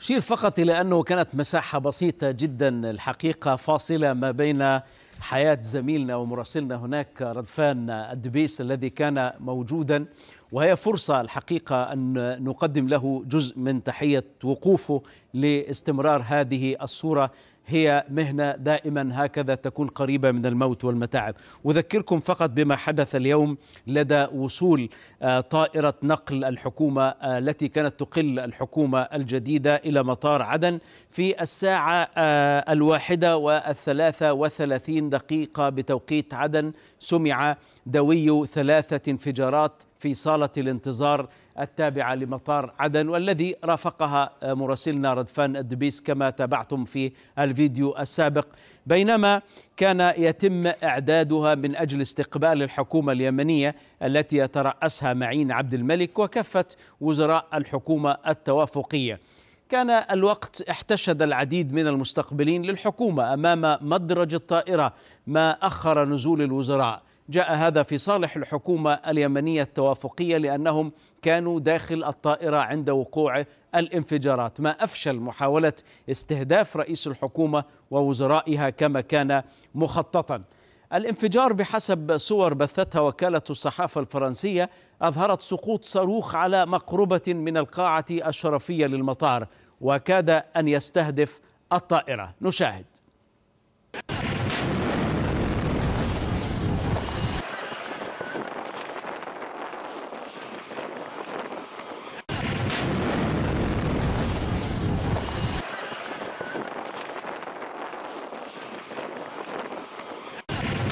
أشير فقط إلى أنه كانت مساحة بسيطة جدا الحقيقة فاصلة ما بين حياة زميلنا ومراسلنا هناك ردفان الدبيس الذي كان موجودا وهي فرصة الحقيقة أن نقدم له جزء من تحية وقوفه لاستمرار هذه الصورة هي مهنة دائما هكذا تكون قريبة من الموت والمتاعب أذكركم فقط بما حدث اليوم لدى وصول آه، طائرة نقل الحكومة آه، التي كانت تقل الحكومة الجديدة إلى مطار عدن في الساعة آه، الواحدة والثلاثة وثلاثين دقيقة بتوقيت عدن سمع دوي ثلاثة انفجارات في صالة الانتظار التابعة لمطار عدن والذي رافقها مراسلنا ردفان الدبيس كما تابعتم في الفيديو السابق بينما كان يتم إعدادها من أجل استقبال الحكومة اليمنية التي يترأسها معين عبد الملك وكافة وزراء الحكومة التوافقية كان الوقت احتشد العديد من المستقبلين للحكومة أمام مدرج الطائرة ما أخر نزول الوزراء جاء هذا في صالح الحكومة اليمنية التوافقية لأنهم كانوا داخل الطائرة عند وقوع الانفجارات ما أفشل محاولة استهداف رئيس الحكومة ووزرائها كما كان مخططا الانفجار بحسب صور بثتها وكالة الصحافة الفرنسية أظهرت سقوط صاروخ على مقربة من القاعة الشرفية للمطار وكاد أن يستهدف الطائرة نشاهد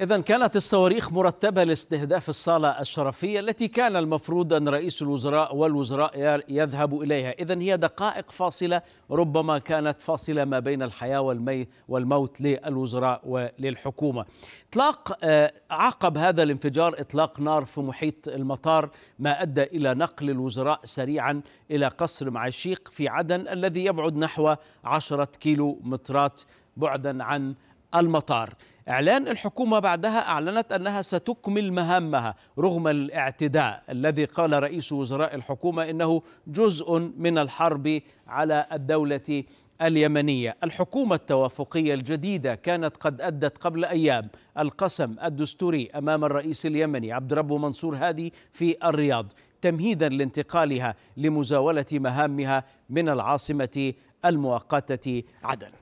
إذا كانت الصواريخ مرتبة لاستهداف الصالة الشرفية التي كان المفروض أن رئيس الوزراء والوزراء يذهب إليها إذا هي دقائق فاصلة ربما كانت فاصلة ما بين الحياة والمي والموت للوزراء وللحكومة إطلاق آه، عقب هذا الانفجار إطلاق نار في محيط المطار ما أدى إلى نقل الوزراء سريعا إلى قصر معشيق في عدن الذي يبعد نحو عشرة كيلو مترات بعدا عن المطار إعلان الحكومة بعدها أعلنت أنها ستكمل مهامها رغم الاعتداء الذي قال رئيس وزراء الحكومة إنه جزء من الحرب على الدولة اليمنية الحكومة التوافقية الجديدة كانت قد أدت قبل أيام القسم الدستوري أمام الرئيس اليمني عبد ربه منصور هادي في الرياض تمهيدا لانتقالها لمزاولة مهامها من العاصمة المؤقتة عدن